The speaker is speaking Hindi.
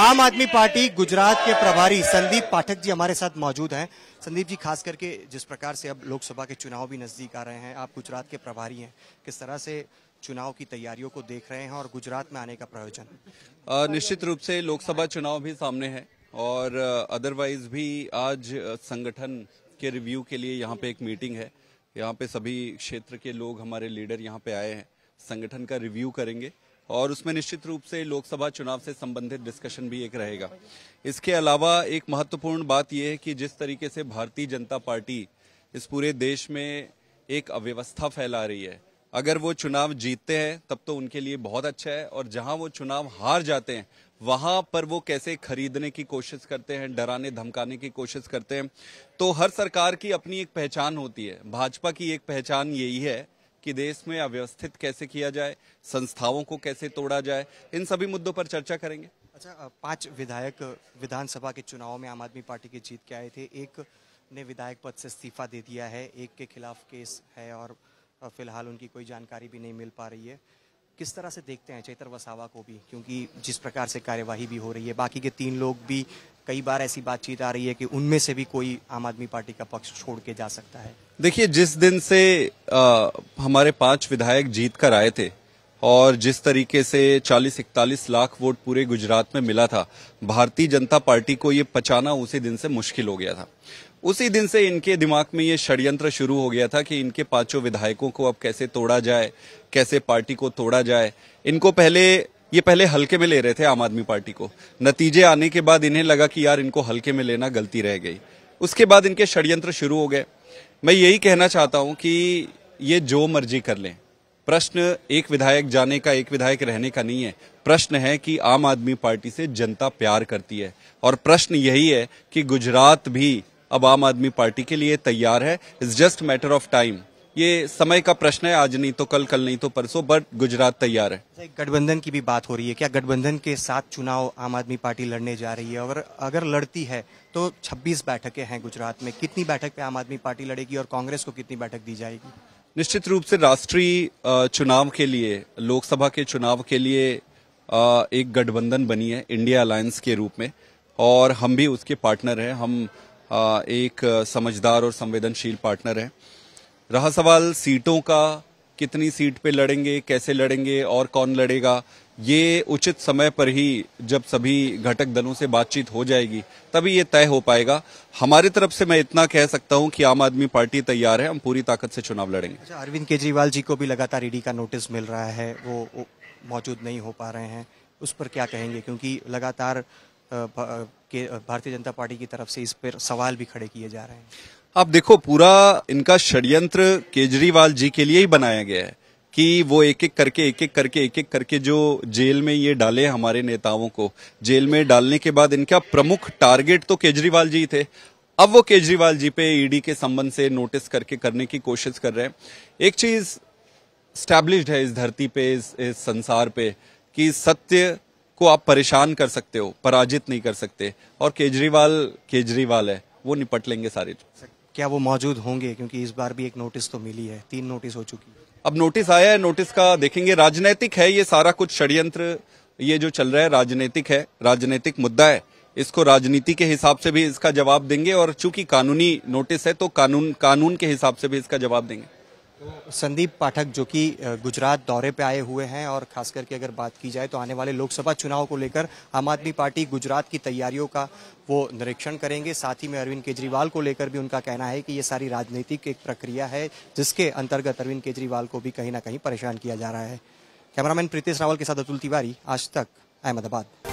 आम आदमी पार्टी गुजरात के प्रभारी संदीप पाठक जी हमारे साथ मौजूद हैं संदीप जी खास करके जिस प्रकार से अब लोकसभा के चुनाव भी नजदीक आ रहे हैं आप गुजरात के प्रभारी हैं किस तरह से चुनाव की तैयारियों को देख रहे हैं और गुजरात में आने का प्रयोजन निश्चित रूप से लोकसभा चुनाव भी सामने है और अदरवाइज भी आज संगठन के रिव्यू के लिए यहाँ पे एक मीटिंग है यहाँ पे सभी क्षेत्र के लोग हमारे लीडर यहाँ पे आए हैं संगठन का रिव्यू करेंगे और उसमें निश्चित रूप से लोकसभा चुनाव से संबंधित डिस्कशन भी एक रहेगा इसके अलावा एक महत्वपूर्ण बात यह है कि जिस तरीके से भारतीय जनता पार्टी इस पूरे देश में एक अव्यवस्था फैला रही है अगर वो चुनाव जीतते हैं तब तो उनके लिए बहुत अच्छा है और जहां वो चुनाव हार जाते हैं वहां पर वो कैसे खरीदने की कोशिश करते हैं डराने धमकाने की कोशिश करते हैं तो हर सरकार की अपनी एक पहचान होती है भाजपा की एक पहचान यही है कि देश में अव्यवस्थित कैसे किया जाए संस्थाओं को कैसे तोड़ा जाए इन सभी मुद्दों पर चर्चा करेंगे अच्छा पांच विधायक विधानसभा के चुनाव में आम आदमी पार्टी के जीत के आए थे एक ने विधायक पद से इस्तीफा दे दिया है एक के खिलाफ केस है और फिलहाल उनकी कोई जानकारी भी नहीं मिल पा रही है किस तरह से देखते हैं चैतर वसावा को भी क्योंकि जिस प्रकार से कार्यवाही भी हो रही है बाकी के तीन लोग भी कई बार ऐसी बातचीत आ रही है कि उनमें से भी कोई आम आदमी पार्टी का पक्ष छोड़ के जा सकता है देखिए जिस दिन से आ, हमारे पांच विधायक जीत कर आए थे और जिस तरीके से 40-41 लाख वोट पूरे गुजरात में मिला था भारतीय जनता पार्टी को ये पचाना उसी दिन से मुश्किल हो गया था उसी दिन से इनके दिमाग में ये षड्यंत्र शुरू हो गया था कि इनके पांचों विधायकों को अब कैसे तोड़ा जाए कैसे पार्टी को तोड़ा जाए इनको पहले ये पहले हल्के में ले रहे थे आम आदमी पार्टी को नतीजे आने के बाद इन्हें लगा कि यार इनको हल्के में लेना गलती रह गई उसके बाद इनके षड्यंत्र शुरू हो गए मैं यही कहना चाहता हूं कि ये जो मर्जी कर लें प्रश्न एक विधायक जाने का एक विधायक रहने का नहीं है प्रश्न है कि आम आदमी पार्टी से जनता प्यार करती है और प्रश्न यही है कि गुजरात भी अब आम आदमी पार्टी के लिए तैयार है it's just matter of time ये समय का प्रश्न है आज नहीं तो कल कल नहीं तो परसों बट गुजरात तैयार है अच्छा, गठबंधन की भी बात हो रही है क्या गठबंधन के साथ चुनाव आम आदमी पार्टी लड़ने जा रही है और अगर लड़ती है तो 26 बैठकें हैं गुजरात में कितनी बैठक पे आम आदमी पार्टी लड़ेगी और कांग्रेस को कितनी बैठक दी जाएगी निश्चित रूप से राष्ट्रीय चुनाव के लिए लोकसभा के चुनाव के लिए एक गठबंधन बनी है इंडिया अलायंस के रूप में और हम भी उसके पार्टनर हैं हम एक समझदार और संवेदनशील पार्टनर है रहा सवाल सीटों का कितनी सीट पे लड़ेंगे कैसे लड़ेंगे और कौन लड़ेगा ये उचित समय पर ही जब सभी घटक दलों से बातचीत हो जाएगी तभी ये तय हो पाएगा हमारी तरफ से मैं इतना कह सकता हूं कि आम आदमी पार्टी तैयार है हम पूरी ताकत से चुनाव लड़ेंगे अच्छा अरविंद केजरीवाल जी को भी लगातार ईडी का नोटिस मिल रहा है वो, वो मौजूद नहीं हो पा रहे हैं उस पर क्या कहेंगे क्योंकि लगातार के भारतीय जनता पार्टी की तरफ से इस पर सवाल भी खड़े किए जा रहे हैं आप देखो पूरा इनका षड्यंत्र केजरीवाल जी के लिए ही बनाया गया है कि वो एक एक करके एक एक करके एक एक करके जो जेल में ये डाले हमारे नेताओं को जेल में डालने के बाद इनका प्रमुख टारगेट तो केजरीवाल जी थे अब वो केजरीवाल जी पे ईडी के संबंध से नोटिस करके करने की कोशिश कर रहे हैं एक चीज स्टैब्लिश्ड है इस धरती पे इस, इस संसार पे कि सत्य को आप परेशान कर सकते हो पराजित नहीं कर सकते और केजरीवाल केजरीवाल है वो निपट लेंगे सारे क्या वो मौजूद होंगे क्योंकि इस बार भी एक नोटिस तो मिली है तीन नोटिस हो चुकी है अब नोटिस आया है नोटिस का देखेंगे राजनीतिक है ये सारा कुछ षड्यंत्र ये जो चल रहा है राजनीतिक है राजनीतिक मुद्दा है इसको राजनीति के हिसाब से भी इसका जवाब देंगे और चूंकि कानूनी नोटिस है तो कानून कानून के हिसाब से भी इसका जवाब देंगे तो संदीप पाठक जो कि गुजरात दौरे पे आए हुए हैं और खास करके अगर बात की जाए तो आने वाले लोकसभा चुनाव को लेकर आम आदमी पार्टी गुजरात की तैयारियों का वो निरीक्षण करेंगे साथ ही में अरविंद केजरीवाल को लेकर भी उनका कहना है कि ये सारी राजनीतिक एक प्रक्रिया है जिसके अंतर्गत अरविंद केजरीवाल को भी कहीं ना कहीं परेशान किया जा रहा है कैमरामैन प्रीतेश रावल के साथ अतुल तिवारी आज तक अहमदाबाद